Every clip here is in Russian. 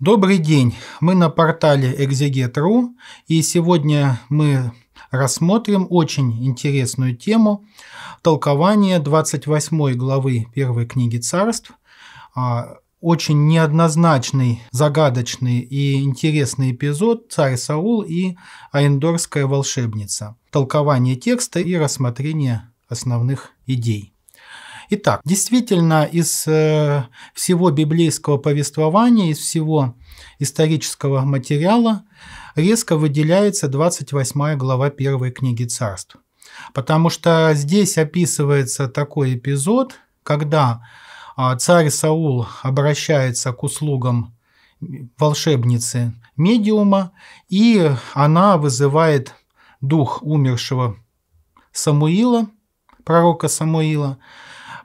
Добрый день! Мы на портале Exeget.ru и сегодня мы рассмотрим очень интересную тему толкование 28 главы первой книги царств. А, очень неоднозначный, загадочный и интересный эпизод «Царь Саул и Аиндорская волшебница». Толкование текста и рассмотрение основных идей. Итак, действительно, из э, всего библейского повествования, из всего исторического материала резко выделяется 28 глава первой книги царств. Потому что здесь описывается такой эпизод, когда а, царь Саул обращается к услугам волшебницы медиума, и она вызывает дух умершего Самуила, пророка Самуила,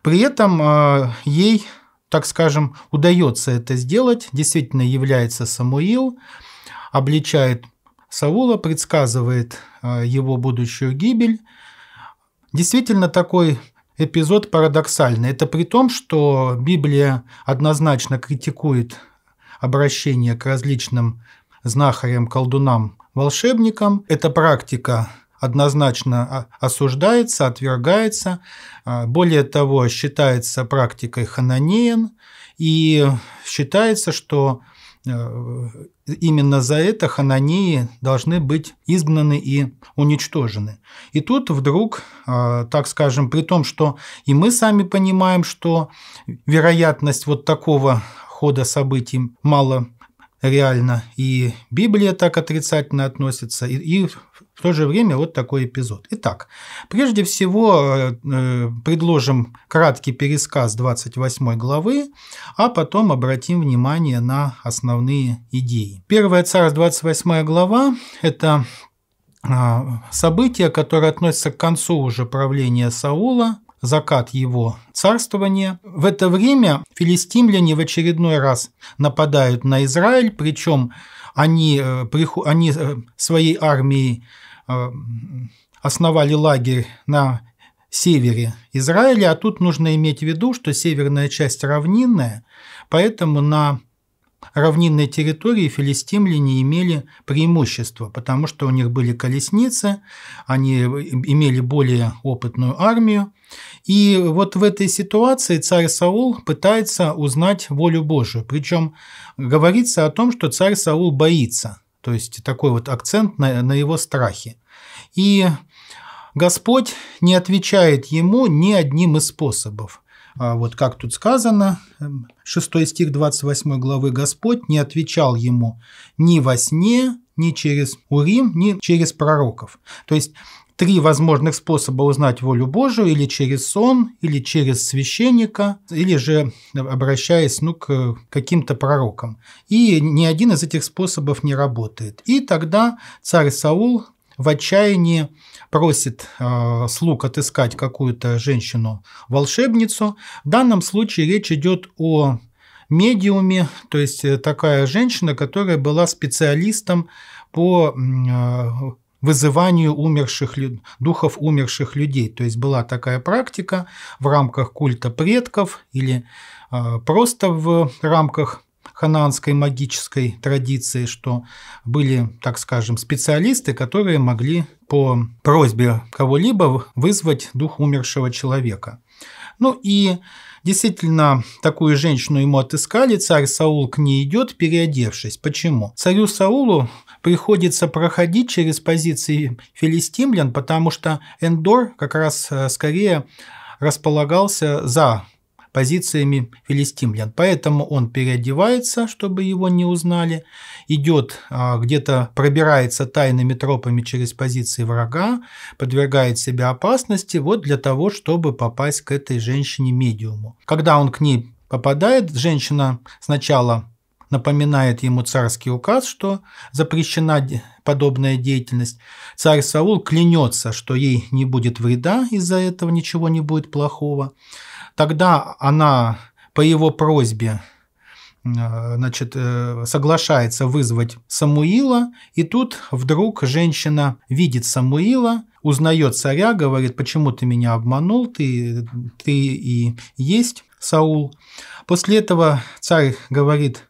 при этом а, ей, так скажем, удается это сделать. Действительно является Самуил, обличает Саула, предсказывает а, его будущую гибель. Действительно такой эпизод парадоксальный. Это при том, что Библия однозначно критикует обращение к различным знахарям, колдунам, волшебникам. Эта практика однозначно а, осуждается, отвергается. А, более того, считается практикой хананеен, и считается, что э, именно за это хананеи должны быть изгнаны и уничтожены. И тут вдруг, а, так скажем, при том, что и мы сами понимаем, что вероятность вот такого хода событий мало реально и Библия так отрицательно относится, и, и в то же время вот такой эпизод. Итак, прежде всего э, э, предложим краткий пересказ 28 главы, а потом обратим внимание на основные идеи. Первая царь 28 глава – это а, событие, которое относится к концу уже правления Саула, закат его царствования. В это время филистимляне в очередной раз нападают на Израиль, причем они, э, они своей армией Э, основали лагерь на севере Израиля, а тут нужно иметь в виду, что северная часть равнинная, поэтому на равнинной территории филистимляне имели преимущество, потому что у них были колесницы, они имели более опытную армию. И вот в этой ситуации царь Саул пытается узнать волю Божию. Причем говорится о том, что царь Саул боится. То есть такой вот акцент на, на его страхе. И Господь не отвечает ему ни одним из способов. А вот как тут сказано, 6 эм, стих 28 главы, Господь не отвечал ему ни во сне, ни через Урим, ни через пророков. То есть три возможных способа узнать волю Божию или через сон, или через священника, или же обращаясь ну, к каким-то пророкам. И ни один из этих способов не работает. И тогда царь Саул в отчаянии просит э, слуг отыскать какую-то женщину-волшебницу. В данном случае речь идет о медиуме, то есть э, такая женщина, которая была специалистом по э, вызыванию умерших, духов умерших людей. То есть была такая практика в рамках культа предков или просто в рамках ханаанской магической традиции, что были, так скажем, специалисты, которые могли по просьбе кого-либо вызвать дух умершего человека. Ну и Действительно, такую женщину ему отыскали, царь Саул к ней идет, переодевшись. Почему? Царю Саулу приходится проходить через позиции филистимлян, потому что Эндор как раз э, скорее располагался за позициями филистимлян. Поэтому он переодевается, чтобы его не узнали, идет а, где-то, пробирается тайными тропами через позиции врага, подвергает себя опасности вот для того, чтобы попасть к этой женщине-медиуму. Когда он к ней попадает, женщина сначала напоминает ему царский указ, что запрещена подобная деятельность. Царь Саул клянется, что ей не будет вреда, из-за этого ничего не будет плохого. Тогда она по его просьбе э, значит, э, соглашается вызвать Самуила, и тут вдруг женщина видит Самуила, узнает царя, говорит, почему ты меня обманул, ты, ты и есть Саул. После этого царь говорит,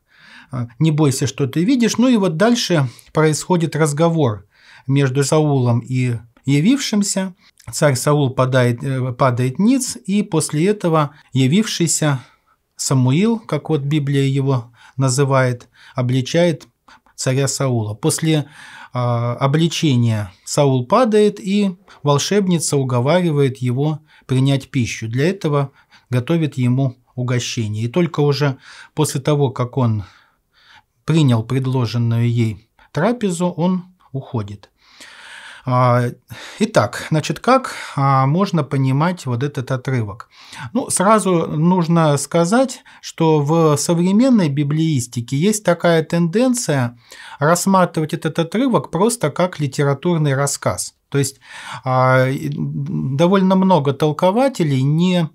«Э, не бойся, что ты видишь. Ну и вот дальше происходит разговор между Саулом и явившимся, царь Саул падает, э, падает ниц, и после этого явившийся Самуил, как вот Библия его называет, обличает царя Саула. После э, обличения Саул падает, и волшебница уговаривает его принять пищу. Для этого готовит ему угощение. И только уже после того, как он принял предложенную ей трапезу, он уходит. А, итак, значит, как а, можно понимать вот этот отрывок? Ну, сразу нужно сказать, что в современной библеистике есть такая тенденция рассматривать этот отрывок просто как литературный рассказ. То есть а, довольно много толкователей не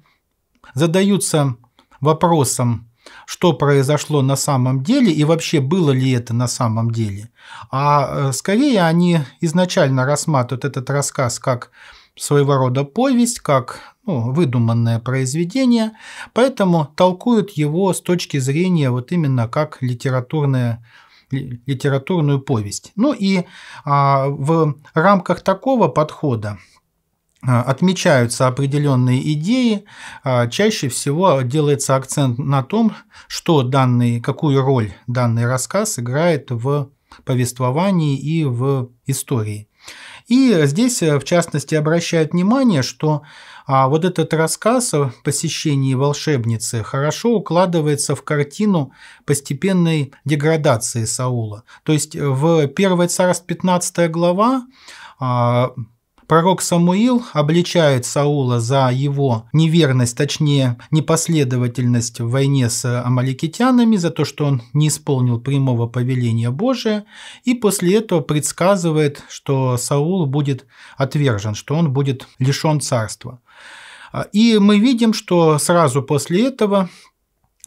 задаются вопросом, что произошло на самом деле и вообще было ли это на самом деле. А э, скорее они изначально рассматривают этот рассказ как своего рода повесть, как ну, выдуманное произведение, поэтому толкуют его с точки зрения вот именно как литературная литературную повесть. Ну и а, в рамках такого подхода а, отмечаются определенные идеи, а, чаще всего делается акцент на том, что данный, какую роль данный рассказ играет в повествовании и в истории. И здесь, э, в частности, обращают внимание, что а, вот этот рассказ о посещении волшебницы хорошо укладывается в картину постепенной деградации Саула. То есть э, в 1 царств 15 глава Пророк Самуил обличает Саула за его неверность, точнее непоследовательность в войне с амаликитянами, за то, что он не исполнил прямого повеления Божия, и после этого предсказывает, что Саул будет отвержен, что он будет лишен царства. И мы видим, что сразу после этого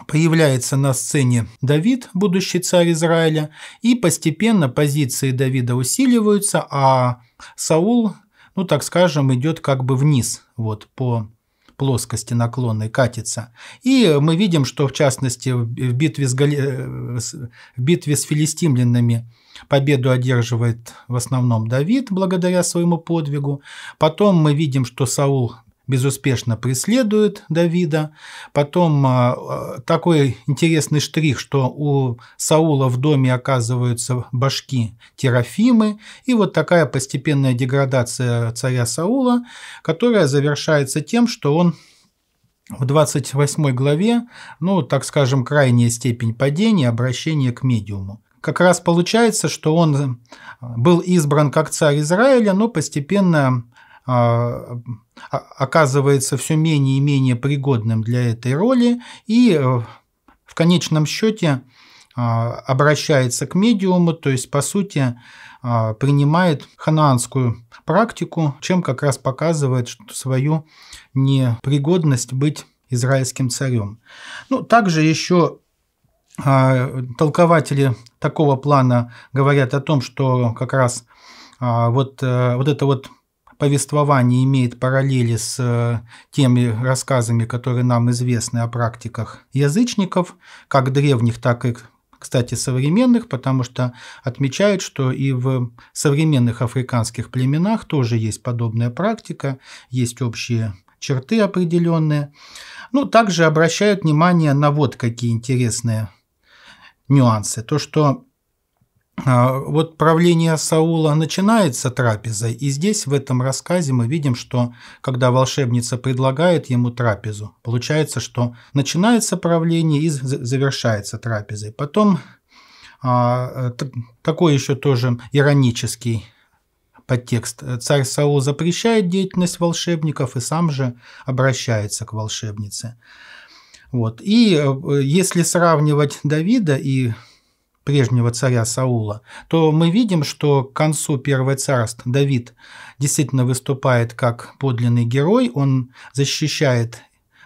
Появляется на сцене Давид, будущий царь Израиля, и постепенно позиции Давида усиливаются, а Саул ну, так скажем, идет как бы вниз, вот, по плоскости наклонной катится. И мы видим, что в частности в битве с, Гали... Э, в битве с филистимлянами победу одерживает в основном Давид благодаря своему подвигу. Потом мы видим, что Саул безуспешно преследует Давида. Потом а, а, такой интересный штрих, что у Саула в доме оказываются башки Терафимы. И вот такая постепенная деградация царя Саула, которая завершается тем, что он в 28 главе, ну, так скажем, крайняя степень падения, обращение к медиуму как раз получается, что он а, был избран как царь Израиля, но постепенно а, а, оказывается все менее и менее пригодным для этой роли и э, в конечном счете а, обращается к медиуму, то есть, по сути, принимает ханаанскую практику, чем как раз показывает свою непригодность быть израильским царем. Ну, также еще толкователи такого плана говорят о том, что как раз вот, э, вот это вот повествование имеет параллели с э, теми рассказами, которые нам известны о практиках язычников, как древних, так и кстати, современных, потому что отмечают, что и в современных африканских племенах тоже есть подобная практика, есть общие черты определенные. Ну, также обращают внимание на вот какие интересные нюансы. То, что а, вот правление Саула начинается трапезой, и здесь в этом рассказе мы видим, что когда волшебница предлагает ему трапезу, получается, что начинается правление и завершается трапезой. Потом а, такой еще тоже иронический подтекст. Царь Саул запрещает деятельность волшебников и сам же обращается к волшебнице. Вот. И э, если сравнивать Давида и прежнего царя Саула, то мы видим, что к концу Первого царства Давид действительно выступает как подлинный герой, он защищает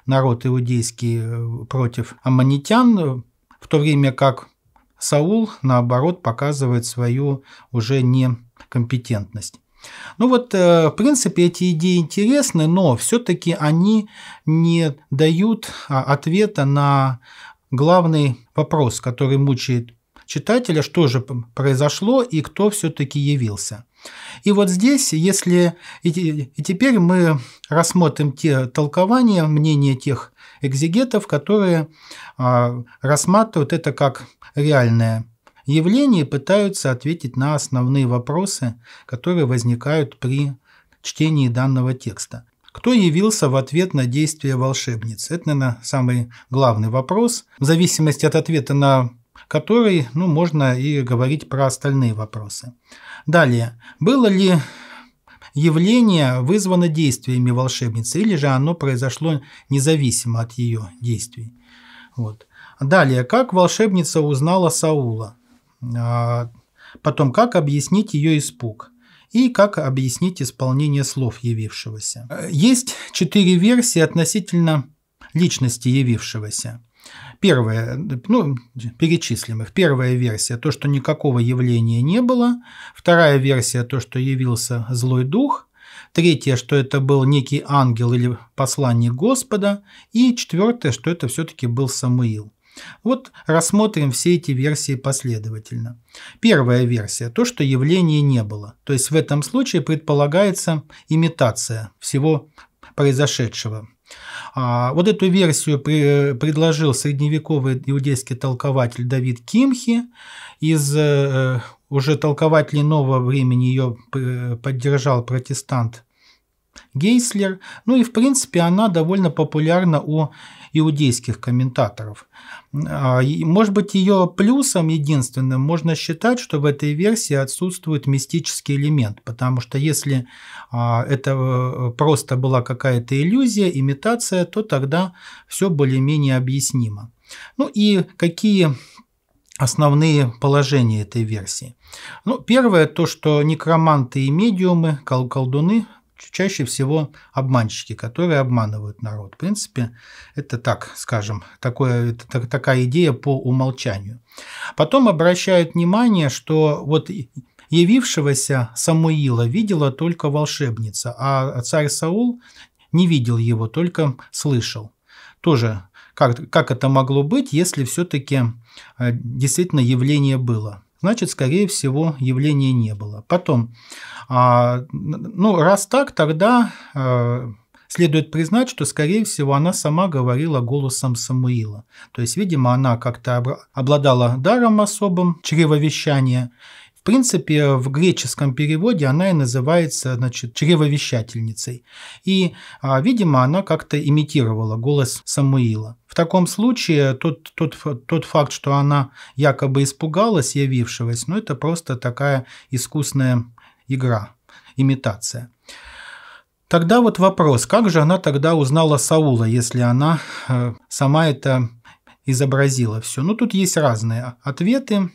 народ иудейский э, против аммонитян, э, в то время как Саул, наоборот, показывает свою уже некомпетентность. Ну вот, э, в принципе, эти идеи интересны, но все-таки они не дают а, ответа на главный вопрос, который мучает читателя, что же произошло и кто все-таки явился. И вот здесь, если и теперь мы рассмотрим те толкования, мнения тех экзегетов, которые а, рассматривают это как реальное явление и пытаются ответить на основные вопросы, которые возникают при чтении данного текста. Кто явился в ответ на действия волшебницы? Это, наверное, самый главный вопрос. В зависимости от ответа на который, ну, можно и говорить про остальные вопросы. Далее, было ли явление вызвано действиями волшебницы, или же оно произошло независимо от ее действий. Вот. Далее, как волшебница узнала Саула? А, потом, как объяснить ее испуг? И как объяснить исполнение слов явившегося? Есть четыре версии относительно личности явившегося первая, ну, перечислим их. Первая версия – то, что никакого явления не было. Вторая версия – то, что явился злой дух. Третье, что это был некий ангел или посланник Господа. И четвертое, что это все-таки был Самуил. Вот рассмотрим все эти версии последовательно. Первая версия – то, что явления не было. То есть в этом случае предполагается имитация всего произошедшего. А, вот эту версию э, предложил средневековый иудейский толкователь Давид Кимхи из э, э, уже толкователей нового времени ее поддержал протестант Гейслер, ну и в принципе она довольно популярна у иудейских комментаторов. А, может быть, ее плюсом единственным можно считать, что в этой версии отсутствует мистический элемент, потому что если а, это э, просто была какая-то иллюзия, имитация, то тогда все более-менее объяснимо. Ну и какие основные положения этой версии. Ну, первое, то, что некроманты и медиумы, кол колдуны чаще всего обманщики, которые обманывают народ. В принципе, это так, скажем, такое, это, так, такая идея по умолчанию. Потом обращают внимание, что вот явившегося Самуила видела только волшебница, а царь Саул не видел его, только слышал. Тоже как, как это могло быть, если все-таки э, действительно явление было значит, скорее всего, явления не было. Потом, а, ну, раз так, тогда э, Следует признать, что, скорее всего, она сама говорила голосом Самуила. То есть, видимо, она как-то обладала даром особым чревовещания в принципе, в греческом переводе она и называется значит, чревовещательницей. И, а, видимо, она как-то имитировала голос Самуила. В таком случае тот, тот, тот факт, что она якобы испугалась явившегося, ну это просто такая искусная игра, имитация. Тогда вот вопрос, как же она тогда узнала Саула, если она э, сама это изобразила все? Ну, тут есть разные ответы.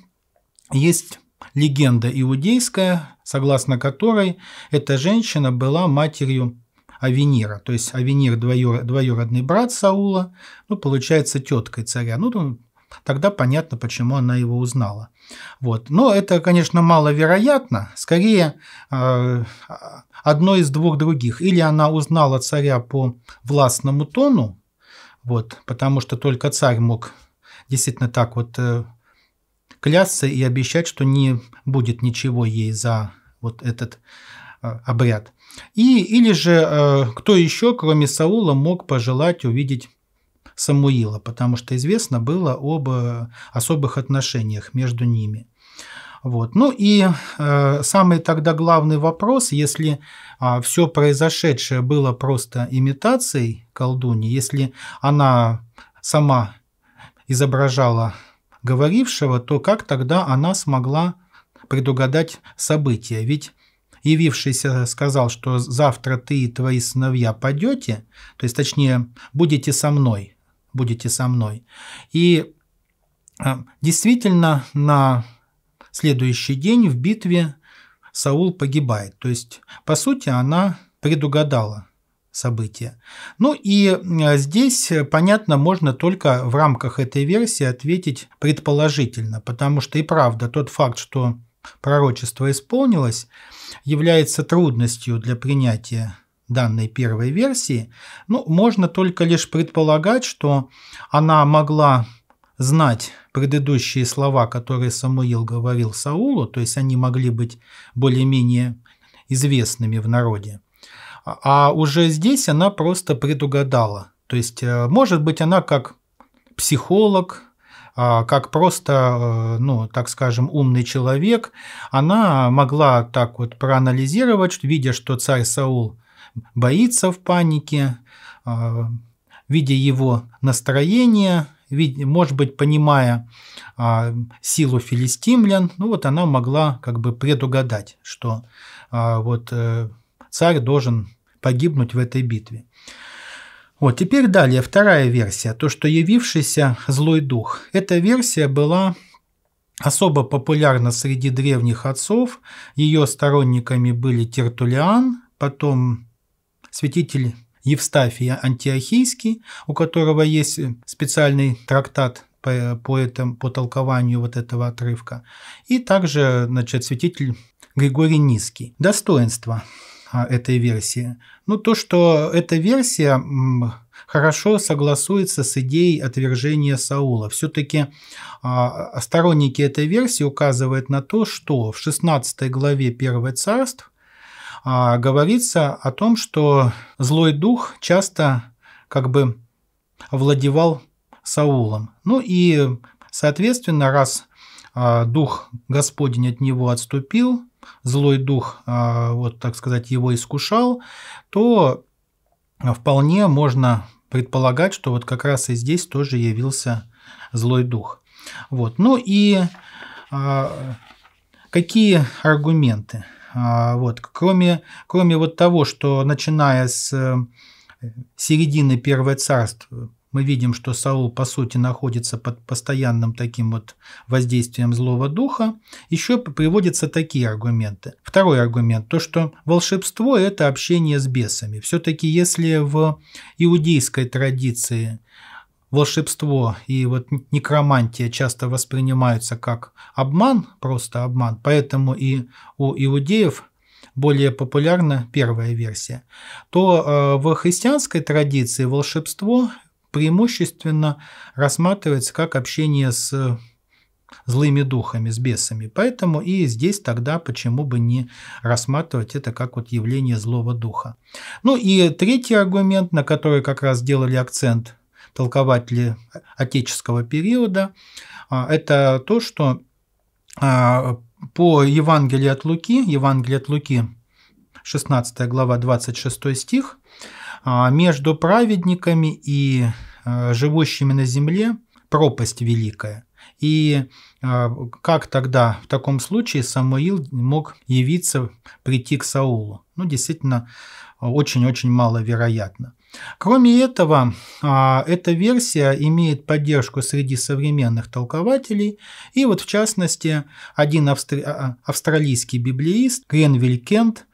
Есть легенда иудейская, согласно которой эта женщина была матерью Авенира. То есть Авенир двоюродный брат Саула, ну, получается, теткой царя. Ну, тогда понятно, почему она его узнала. Вот. Но это, конечно, маловероятно. Скорее, а, одно из двух других. Или она узнала царя по властному тону, вот, потому что только царь мог действительно так вот э, клясться и обещать, что не будет ничего ей за вот этот э, обряд. И, или же э, кто еще, кроме Саула, мог пожелать увидеть Самуила, потому что известно было об э, особых отношениях между ними. Вот. Ну и э, самый тогда главный вопрос, если э, а, все произошедшее было просто имитацией колдуни, если она сама изображала говорившего, то как тогда она смогла предугадать события? Ведь явившийся сказал, что завтра ты и твои сыновья пойдете, то есть, точнее, будете со мной, будете со мной. И а, действительно, на следующий день в битве Саул погибает. То есть, по сути, она предугадала события. Ну и э, здесь, э, понятно, можно только в рамках этой версии ответить предположительно, потому что и правда тот факт, что пророчество исполнилось, является трудностью для принятия данной первой версии, ну, можно только лишь предполагать, что она могла знать предыдущие слова, которые Самуил говорил Саулу, то есть они могли быть более-менее известными в народе. А уже здесь она просто предугадала. То есть, э, может быть, она как психолог, а, как просто, э, ну, так скажем, умный человек, она могла так вот проанализировать, видя, что царь Саул боится в панике, а, видя его настроение, может быть, понимая а, силу филистимлян, ну вот она могла как бы предугадать, что вот э, царь должен погибнуть в этой битве. Вот, теперь далее вторая версия, то, что явившийся злой дух. Эта версия была особо популярна среди древних отцов. Ее сторонниками были Тертулиан, потом святитель Евстафий Антиохийский, у которого есть специальный трактат по, по, этому, по толкованию вот этого отрывка, и также значит, святитель Григорий Низкий. Достоинство. А, этой версии? Ну, то, что эта версия хорошо согласуется с идеей отвержения Саула. Все-таки а, сторонники этой версии указывают на то, что в 16 главе 1 царств а, говорится о том, что злой дух часто как бы владевал Саулом. Ну и, соответственно, раз дух Господень от него отступил, злой дух, а, вот так сказать, его искушал, то вполне можно предполагать, что вот как раз и здесь тоже явился злой дух. Вот. Ну и а, какие аргументы? А, вот. Кроме, кроме вот того, что начиная с э, середины Первого царства мы видим, что Саул, по сути, находится под постоянным таким вот воздействием злого духа, еще приводятся такие аргументы. Второй аргумент, то, что волшебство – это общение с бесами. Все-таки если в иудейской традиции волшебство и вот некромантия часто воспринимаются как обман, просто обман, поэтому и у иудеев более популярна первая версия, то э, в христианской традиции волшебство – преимущественно рассматривается как общение с э, злыми духами, с бесами. Поэтому и здесь тогда почему бы не рассматривать это как вот явление злого духа. Ну и третий аргумент, на который как раз делали акцент толкователи отеческого периода, а, это то, что а, по Евангелию от Луки, Евангелие от Луки, 16 глава, 26 стих, а, между праведниками и а, живущими на земле пропасть великая. И а, как тогда в таком случае Самуил мог явиться, прийти к Саулу? Ну, действительно, очень-очень маловероятно. Кроме этого, эта версия имеет поддержку среди современных толкователей, и вот в частности один австри... австралийский библеист Гренвиль Кент,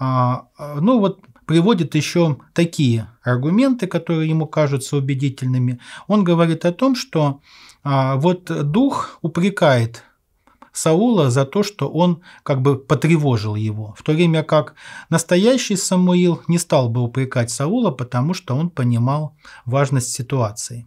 ну вот приводит еще такие аргументы, которые ему кажутся убедительными. Он говорит о том, что а, вот дух упрекает Саула за то, что он как бы потревожил его, в то время как настоящий Самуил не стал бы упрекать Саула, потому что он понимал важность ситуации.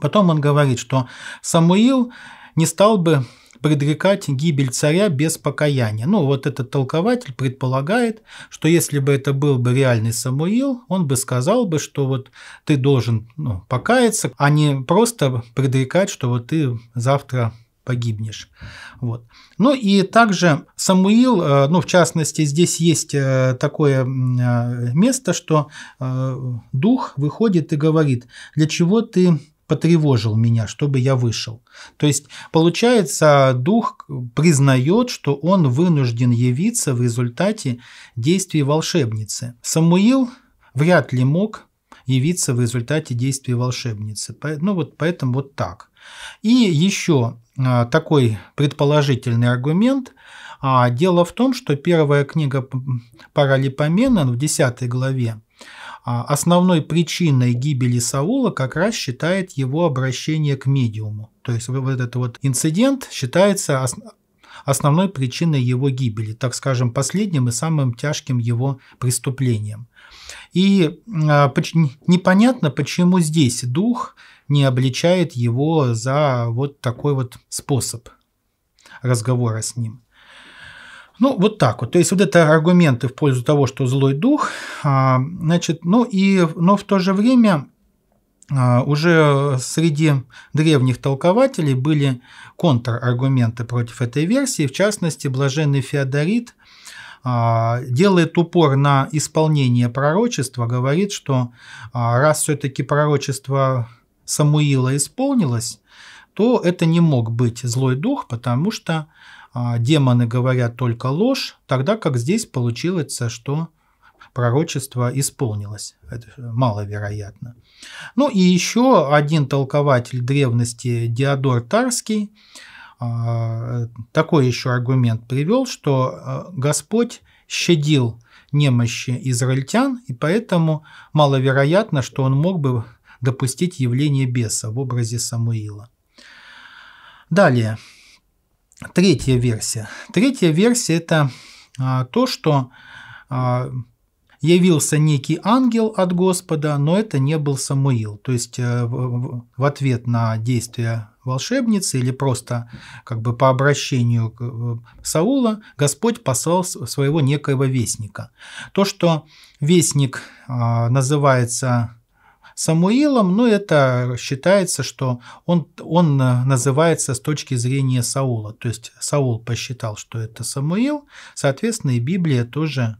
Потом он говорит, что Самуил не стал бы предрекать гибель царя без покаяния. Ну, вот этот толкователь предполагает, что если бы это был бы реальный Самуил, он бы сказал бы, что вот ты должен ну, покаяться, а не просто предрекать, что вот ты завтра погибнешь. Вот. Ну и также Самуил, э, ну в частности, здесь есть э, такое э, место, что дух выходит и говорит, для чего ты потревожил меня, чтобы я вышел. То есть, получается, дух признает, что он вынужден явиться в результате действий волшебницы. Самуил вряд ли мог явиться в результате действий волшебницы. Ну вот поэтому вот так. И еще а, такой предположительный аргумент. А, дело в том, что первая книга Паралипоменон в 10 главе а основной причиной гибели Саула как раз считает его обращение к медиуму. То есть вот этот вот инцидент считается основной причиной его гибели, так скажем, последним и самым тяжким его преступлением. И а, непонятно, почему здесь дух не обличает его за вот такой вот способ разговора с ним. Ну, вот так вот. То есть, вот это аргументы в пользу того, что злой дух. А, значит, ну и, но в то же время а, уже среди древних толкователей были контраргументы против этой версии. В частности, блаженный Феодорит а, делает упор на исполнение пророчества, говорит, что раз все-таки пророчество Самуила исполнилось, то это не мог быть злой дух, потому что а, демоны говорят только ложь, тогда как здесь получилось, что пророчество исполнилось. Это маловероятно. Ну и еще один толкователь древности Диодор Тарский а, такой еще аргумент привел, что а, Господь щадил немощи израильтян, и поэтому маловероятно, что он мог бы допустить явление беса в образе Самуила. Далее. Третья версия. Третья версия – это а, то, что а, явился некий ангел от Господа, но это не был Самуил. То есть э, в ответ на действия волшебницы или просто как бы по обращению э, Саула Господь послал своего некоего вестника. То, что вестник а, называется Самуилом, но ну, это считается, что он, он э, называется с точки зрения Саула. То есть Саул посчитал, что это Самуил, соответственно, и Библия тоже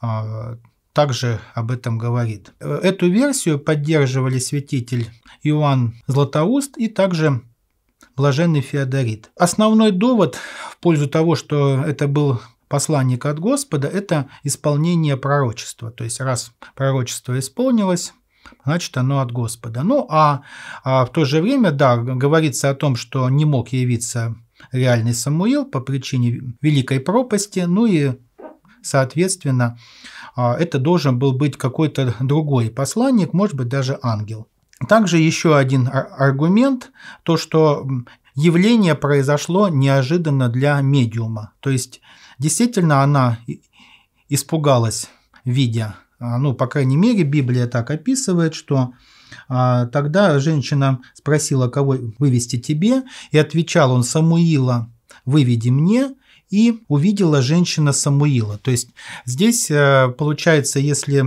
а, также об этом говорит. Эту версию поддерживали святитель Иоанн Златоуст и также блаженный Феодорит. Основной довод в пользу того, что это был посланник от Господа, это исполнение пророчества. То есть раз пророчество исполнилось, значит, оно от Господа. Ну, а, а в то же время, да, говорится о том, что не мог явиться реальный Самуил по причине великой пропасти, ну и, соответственно, а, это должен был быть какой-то другой посланник, может быть, даже ангел. Также еще один аргумент, то, что явление произошло неожиданно для медиума. То есть, действительно, она испугалась, видя а, ну, по крайней мере, Библия так описывает, что а, тогда женщина спросила, кого вывести тебе, и отвечал он Самуила, выведи мне, и увидела женщина Самуила. То есть здесь э, получается, если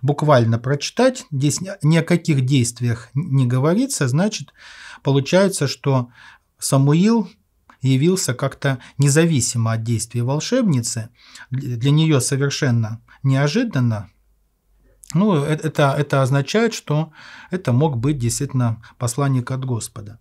буквально прочитать, здесь ни о каких действиях не говорится, значит, получается, что Самуил явился как-то независимо от действий волшебницы. Для нее совершенно неожиданно, ну, э, это, это означает, что это мог быть действительно посланник от Господа.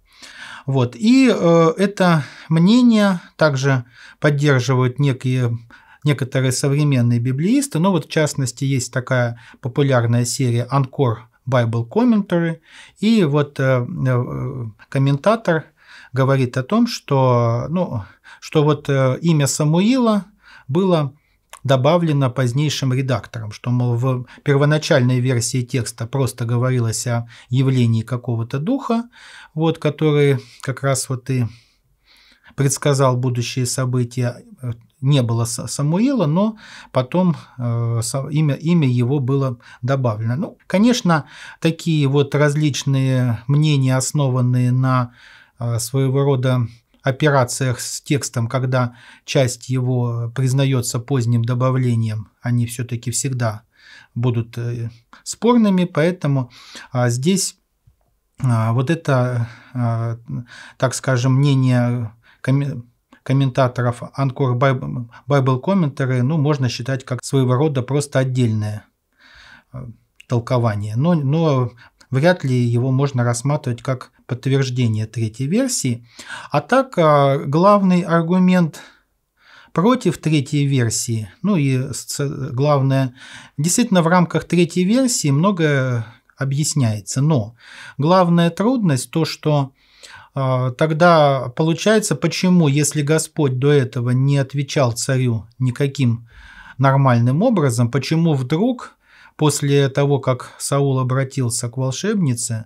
Вот. И э, это мнение также поддерживают некие, некоторые современные библеисты. Ну, вот в частности, есть такая популярная серия «Анкор Bible Commentary». И вот э, э, комментатор говорит о том, что, ну, что вот э, имя Самуила было добавлено позднейшим редактором, что, мол, в первоначальной версии текста просто говорилось о явлении какого-то духа, вот, который как раз вот и предсказал будущие события, не было Самуила, но потом э, имя, имя его было добавлено. Ну, конечно, такие вот различные мнения, основанные на э, своего рода операциях с текстом, когда часть его признается поздним добавлением, они все-таки всегда будут э, спорными, поэтому а, здесь а, вот это, а, так скажем, мнение комментаторов Анкор Bible Commentary, ну, можно считать как своего рода просто отдельное э, толкование, но, но вряд ли его можно рассматривать как подтверждение третьей версии. А так а, главный аргумент против третьей версии, ну и главное, действительно в рамках третьей версии многое объясняется, но главная трудность то, что а, тогда получается, почему, если Господь до этого не отвечал царю никаким нормальным образом, почему вдруг после того, как Саул обратился к волшебнице,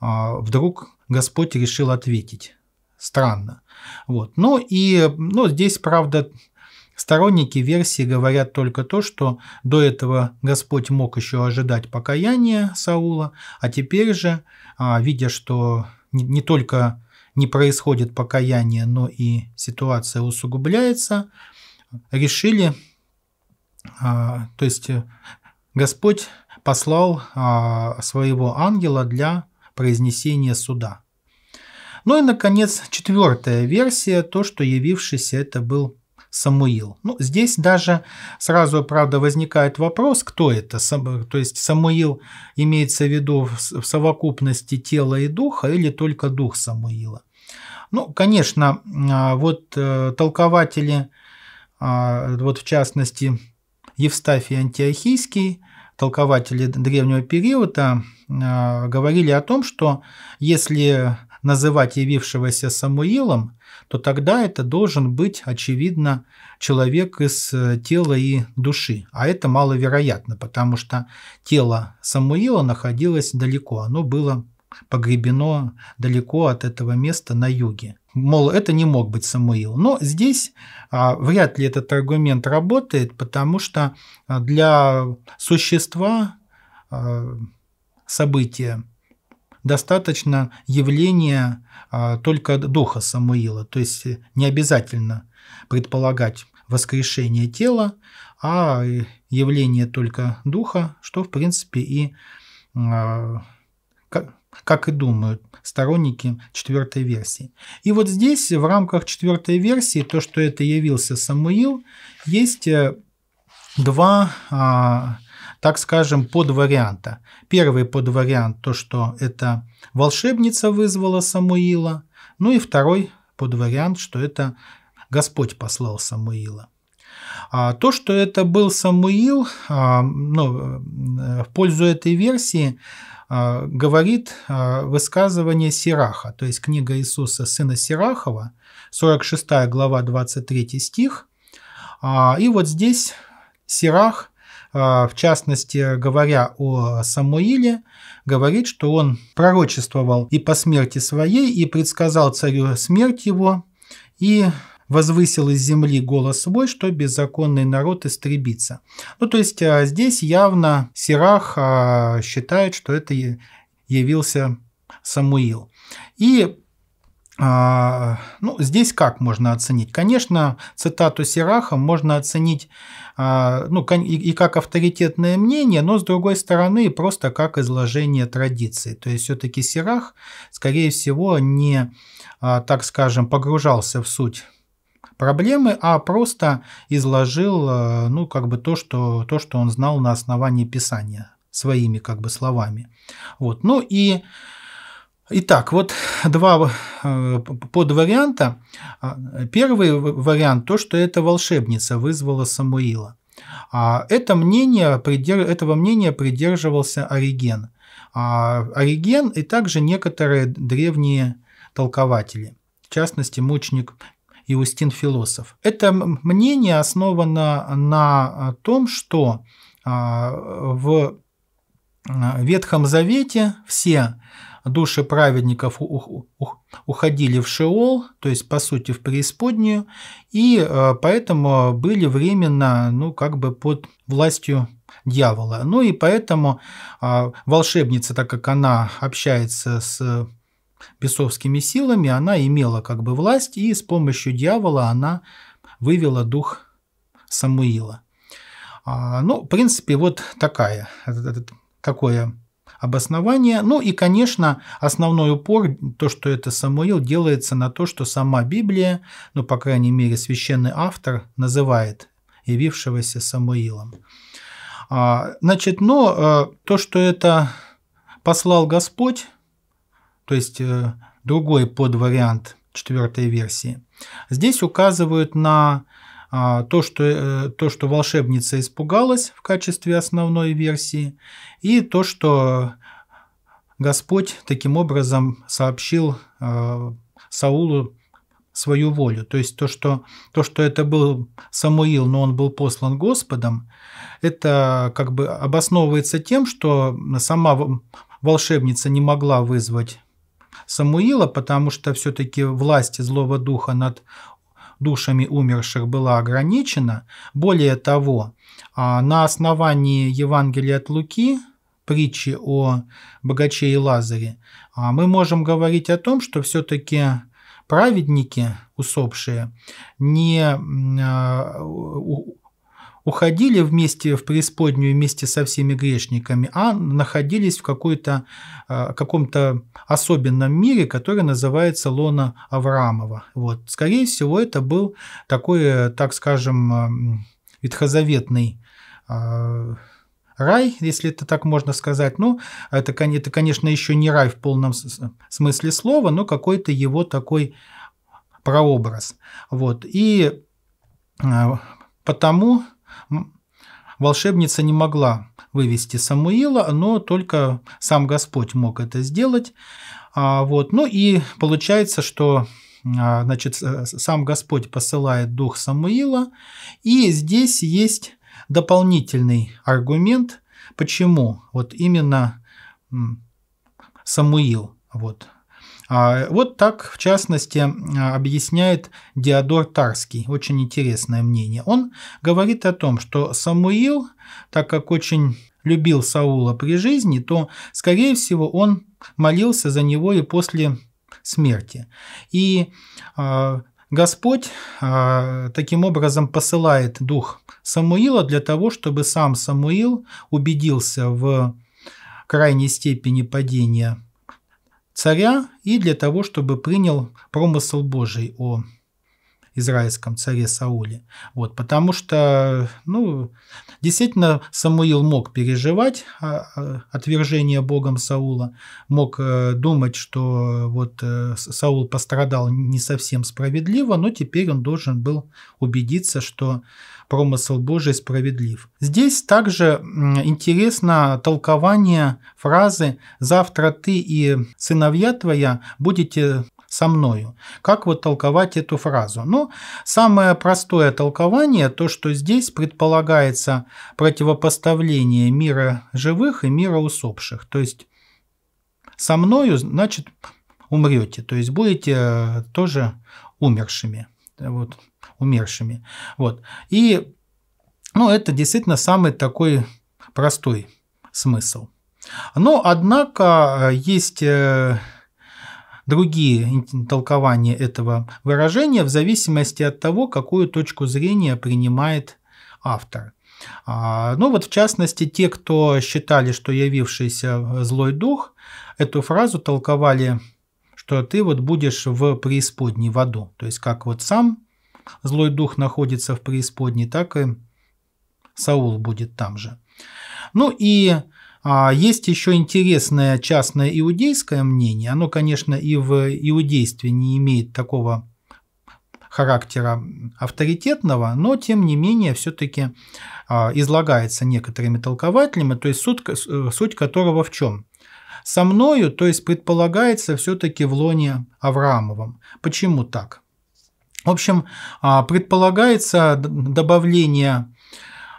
а, вдруг Господь решил ответить. Странно. Вот. Ну и ну, здесь, правда, Сторонники версии говорят только то, что до этого Господь мог еще ожидать покаяния Саула, а теперь же, а, видя, что не только не происходит покаяние, но и ситуация усугубляется, решили, а, то есть Господь послал своего ангела для произнесения суда. Ну и, наконец, четвертая версия, то, что явившийся это был Самуил. Ну, здесь даже сразу, правда, возникает вопрос, кто это. То есть Самуил имеется в виду в совокупности тела и духа или только дух Самуила. Ну, конечно, а, вот э, толкователи, а, вот в частности Евстафий Антиохийский, толкователи древнего периода а, говорили о том, что если называть явившегося Самуилом, то тогда это должен быть, очевидно, человек из э, тела и души. А это маловероятно, потому что тело Самуила находилось далеко, оно было погребено далеко от этого места на юге мол, это не мог быть Самуил. Но здесь а, вряд ли этот аргумент работает, потому что а, для существа а, события достаточно явления только духа Самуила, то есть не обязательно предполагать воскрешение тела, а явление только духа, что в принципе и как и думают сторонники четвертой версии. И вот здесь, в рамках четвертой версии, то, что это явился Самуил, есть э, два, а, так скажем, подварианта. Первый подвариант – то, что это волшебница вызвала Самуила, ну и второй подвариант, что это Господь послал Самуила. А то, что это был Самуил, а, ну, э, в пользу этой версии а, говорит а, высказывание Сираха, то есть книга Иисуса сына Сирахова, 46 глава, 23 стих. А, и вот здесь Сирах, в частности, говоря о Самуиле, говорит, что он пророчествовал и по смерти своей, и предсказал царю смерть его, и возвысил из земли голос свой, что беззаконный народ истребится. Ну, то есть а, здесь явно Сирах а, считает, что это явился Самуил. И а, ну, здесь как можно оценить? Конечно, цитату Сираха можно оценить ну, и как авторитетное мнение, но с другой стороны просто как изложение традиции. То есть все-таки Сирах, скорее всего, не, так скажем, погружался в суть проблемы, а просто изложил э, ну, как бы то, что, то, что он знал на основании Писания своими как бы словами. Вот. Ну и Итак, вот два э, подварианта. А, первый вариант – то, что эта волшебница вызвала Самуила. А это мнение, этого мнения придерживался Ориген. А Ориген и также некоторые древние толкователи, в частности, мучник Иустин Философ. Это мнение основано на а, том, что а, в а, Ветхом Завете все души праведников уходили в Шеол, то есть, по сути, в преисподнюю, и поэтому были временно, ну, как бы под властью дьявола. Ну и поэтому волшебница, так как она общается с Бесовскими силами она имела как бы власть, и с помощью дьявола она вывела дух Самуила. А, ну, в принципе, вот такая, такое обоснование. Ну и, конечно, основной упор, то, что это Самуил, делается на то, что сама Библия, ну, по крайней мере, священный автор называет явившегося Самуилом. А, значит, но э, то, что это послал Господь, то есть э, другой подвариант четвертой версии. Здесь указывают на а, то, что, э, то, что волшебница испугалась в качестве основной версии, и то, что Господь таким образом сообщил э, Саулу свою волю. То есть то что, то, что это был Самуил, но он был послан Господом, это как бы обосновывается тем, что сама волшебница не могла вызвать Самуила, потому что все-таки власть злого духа над душами умерших была ограничена. Более того, а, на основании Евангелия от Луки, притчи о богаче и Лазаре, а, мы можем говорить о том, что все-таки праведники, усопшие, не а, уходили вместе в преисподнюю вместе со всеми грешниками, а находились в какой-то, э, каком-то особенном мире, который называется Лона Авраамова. Вот. Скорее всего, это был такой, э, так скажем, э, ветхозаветный рай, если это так можно сказать. Ну, это, это, конечно, еще не рай в полном смысле слова, но какой-то его такой прообраз. Вот. И потому Волшебница не могла вывести Самуила, но только сам Господь мог это сделать. А, вот. Ну и получается, что а, значит, э, сам Господь посылает дух Самуила. И здесь есть дополнительный аргумент, почему вот именно Самуил. Вот а, вот так, в частности, а, объясняет Диодор Тарский, очень интересное мнение. Он говорит о том, что Самуил, так как очень любил Саула при жизни, то, скорее всего, он молился за него и после смерти. И а, Господь таким образом посылает дух Самуила для того, чтобы сам Самуил убедился в крайней степени падения царя и для того, чтобы принял промысл Божий о израильском царе Сауле. Вот, потому что, ну, действительно, Самуил мог переживать а, а, отвержение Богом Саула, мог э, думать, что вот э, Саул пострадал не совсем справедливо, но теперь он должен был убедиться, что промысл Божий справедлив. Здесь также интересно толкование фразы «завтра ты и сыновья твоя будете со мною. Как вот толковать эту фразу? Ну, самое простое толкование, то, что здесь предполагается противопоставление мира живых и мира усопших. То есть со мною, значит, умрете, то есть будете э, тоже умершими. Вот, умершими. Вот. И ну, это действительно самый такой простой смысл. Но, однако, э, есть э, другие толкования этого выражения в зависимости от того, какую точку зрения принимает автор. А, ну вот в частности, те, кто считали, что явившийся злой дух, эту фразу толковали, что ты вот будешь в преисподней в аду. То есть как вот сам злой дух находится в преисподней, так и Саул будет там же. Ну и а есть еще интересное частное иудейское мнение. Оно, конечно, и в иудействе не имеет такого характера авторитетного, но тем не менее все-таки а, излагается некоторыми толкователями, то есть суть, э, суть которого в чем? Со мною, то есть предполагается все-таки в лоне Авраамовом. Почему так? В общем, а, предполагается добавление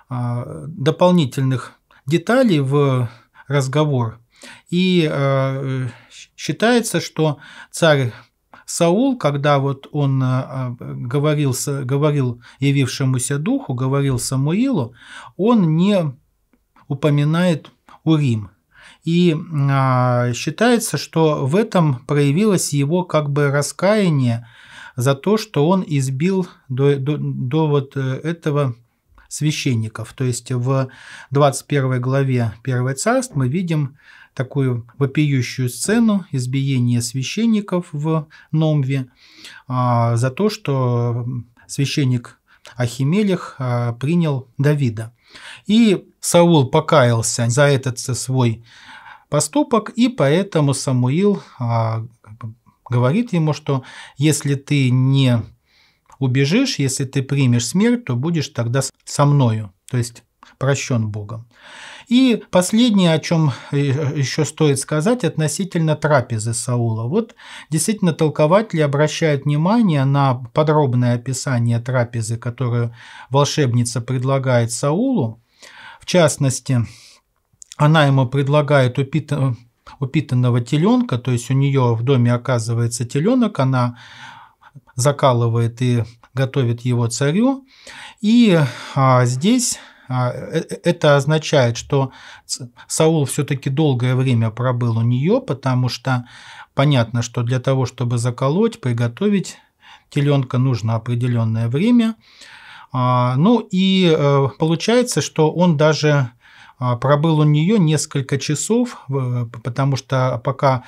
а, дополнительных детали в разговор. И э, считается, что царь Саул, когда вот он э, говорил, говорил явившемуся духу, говорил Самуилу, он не упоминает Урим. И а, считается, что в этом проявилось его как бы раскаяние за то, что он избил до, до, до вот э, этого священников. То есть в 21 главе 1 царств мы видим такую вопиющую сцену избиения священников в Номве а, за то, что священник Ахимелех а, принял Давида. И Саул покаялся за этот свой поступок, и поэтому Самуил а, говорит ему, что если ты не убежишь, если ты примешь смерть, то будешь тогда со мною, то есть прощен Богом. И последнее, о чем э, еще стоит сказать относительно трапезы Саула. Вот действительно толкователи обращают внимание на подробное описание трапезы, которую волшебница предлагает Саулу. В частности, она ему предлагает упитанного теленка, то есть у нее в доме оказывается теленок, она закалывает и готовит его царю. И а, здесь а, э, э, это означает, что Саул все-таки долгое время пробыл у нее, потому что понятно, что для того, чтобы заколоть, приготовить теленка, нужно определенное время. А, ну и э, получается, что он даже пробыл у нее несколько часов, потому что пока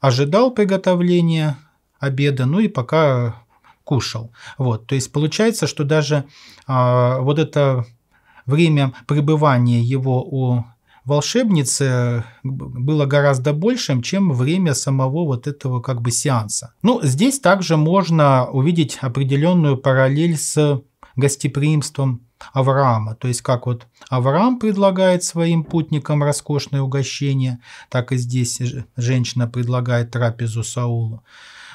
ожидал приготовления обеда, ну и пока кушал. Вот, то есть получается, что даже а, вот это время пребывания его у волшебницы э, было гораздо большим, чем время самого вот этого как бы сеанса. Ну, здесь также можно увидеть определенную параллель с гостеприимством Авраама. То есть, как вот Авраам предлагает своим путникам роскошное угощение, так и здесь женщина предлагает трапезу Саулу.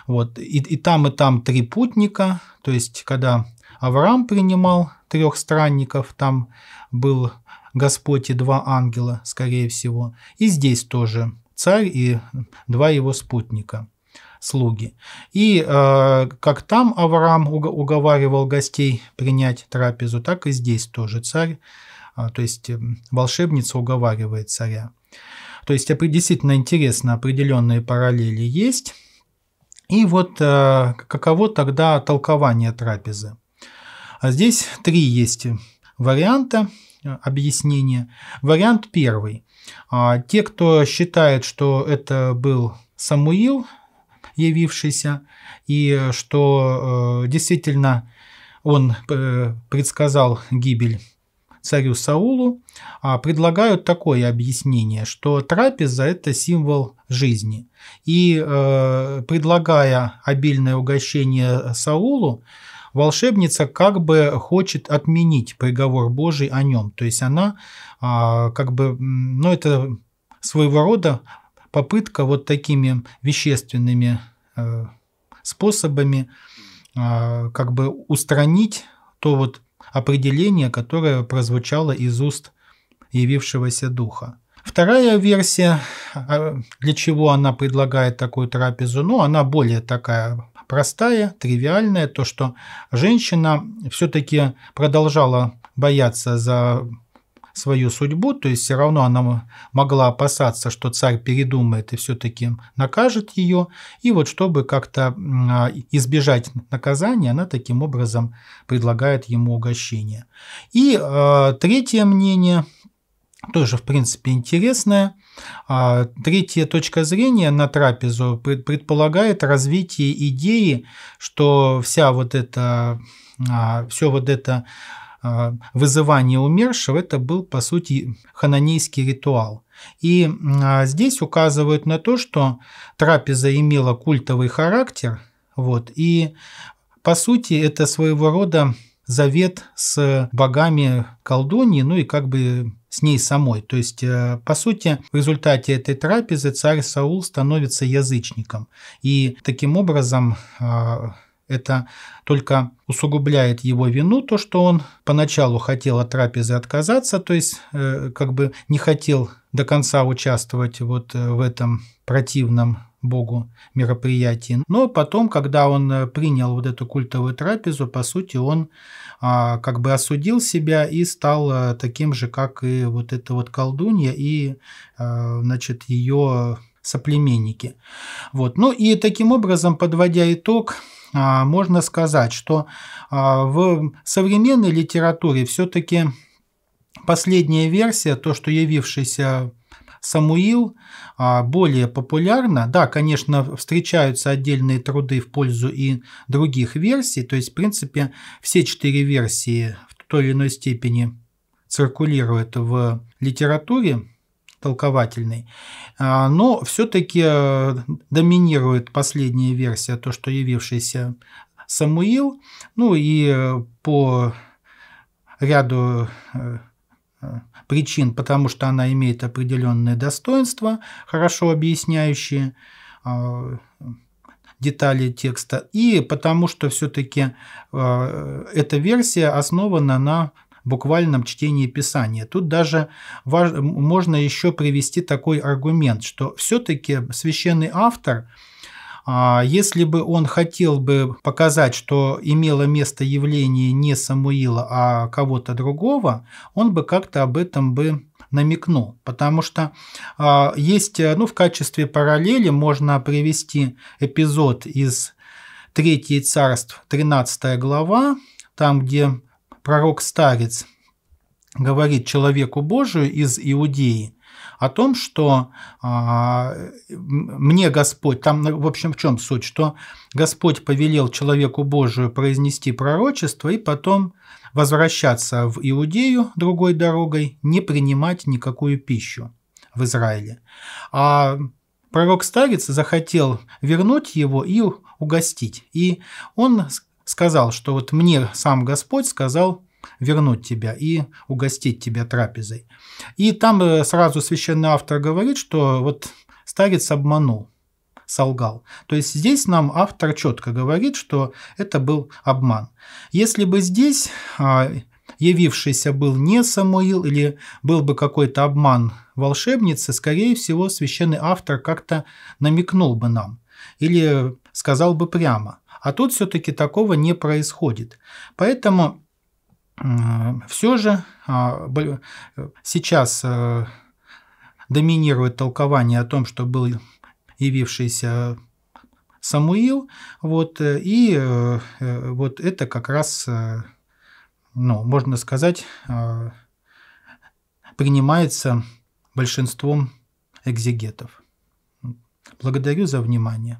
Вот. И, и там, и там три путника, то есть когда Авраам принимал трех странников, там был Господь и два ангела, скорее всего. И здесь тоже царь и два его спутника слуги. И э, как там Авраам уговаривал гостей принять трапезу, так и здесь тоже царь, э, то есть э, волшебница уговаривает царя. То есть а, действительно интересно, определенные параллели есть. И вот э, каково тогда толкование трапезы? А здесь три есть варианта э, объяснения. Вариант первый. А, те, кто считает, что это был Самуил, явившийся, и что э, действительно он предсказал гибель царю Саулу, а, предлагают такое объяснение, что трапеза – это символ жизни. И э, предлагая обильное угощение Саулу, волшебница как бы хочет отменить приговор Божий о нем. То есть она а, как бы, ну это своего рода попытка вот такими вещественными э, способами а, как бы устранить то вот определение, которое прозвучало из уст явившегося духа. Вторая версия, а, для чего она предлагает такую трапезу, ну, она более такая простая, тривиальная, то, что женщина все-таки продолжала бояться за свою судьбу, то есть все равно она могла опасаться, что царь передумает и все-таки накажет ее. И вот чтобы как-то а, избежать наказания, она таким образом предлагает ему угощение. И а, третье мнение, тоже в принципе интересное а, – Третья точка зрения на трапезу предполагает развитие идеи, что вся вот эта, все вот это Э, вызывание умершего, это был, по сути, хананейский ритуал. И а, здесь указывают на то, что трапеза имела культовый характер, вот, и, по сути, это своего рода завет с богами колдуньи, ну и как бы с ней самой. То есть, э, по сути, в результате этой трапезы царь Саул становится язычником. И таким образом а, это только усугубляет его вину, то, что он поначалу хотел от трапезы отказаться, то есть э, как бы не хотел до конца участвовать вот э, в этом противном Богу мероприятии. Но потом, когда он э, принял вот эту культовую трапезу, по сути, он а, как бы осудил себя и стал э, таким же, как и вот эта вот колдунья и, а, значит, ее соплеменники. Вот. Ну и таким образом, подводя итог, а, можно сказать, что а, в современной литературе все-таки последняя версия, то, что явившийся Самуил а, более популярна. Да, конечно, встречаются отдельные труды в пользу и других версий. То есть, в принципе, все четыре версии в той или иной степени циркулируют в литературе толковательный. А, но все-таки э, доминирует последняя версия, то, что явившийся Самуил, ну и э, по ряду э, причин, потому что она имеет определенные достоинства, хорошо объясняющие а, детали текста, и потому что все-таки эта версия основана на буквальном чтении Писания. Тут даже важно, можно еще привести такой аргумент, что все-таки священный автор а, если бы он хотел бы показать, что имело место явление не Самуила, а кого-то другого, он бы как-то об этом бы намекнул, потому что а, есть, ну, в качестве параллели можно привести эпизод из Третье царств, 13 глава, там, где пророк-старец говорит человеку Божию из Иудеи о том, что а, мне Господь, там, в общем, в чем суть, что Господь повелел человеку Божию произнести пророчество и потом возвращаться в Иудею другой дорогой, не принимать никакую пищу в Израиле. А пророк-старец захотел вернуть его и угостить. И он сказал, что вот мне сам Господь сказал вернуть тебя и угостить тебя трапезой. И там э, сразу священный автор говорит, что вот старец обманул, солгал. То есть здесь нам автор четко говорит, что это был обман. Если бы здесь а, явившийся был не Самуил или был бы какой-то обман волшебницы, скорее всего, священный автор как-то намекнул бы нам или сказал бы прямо – а тут все-таки такого не происходит. Поэтому все же а, сейчас э, доминирует толкование о том, что был явившийся Самуил, вот, э, и э, вот это как раз, ну, можно сказать, принимается большинством экзегетов. Благодарю за внимание.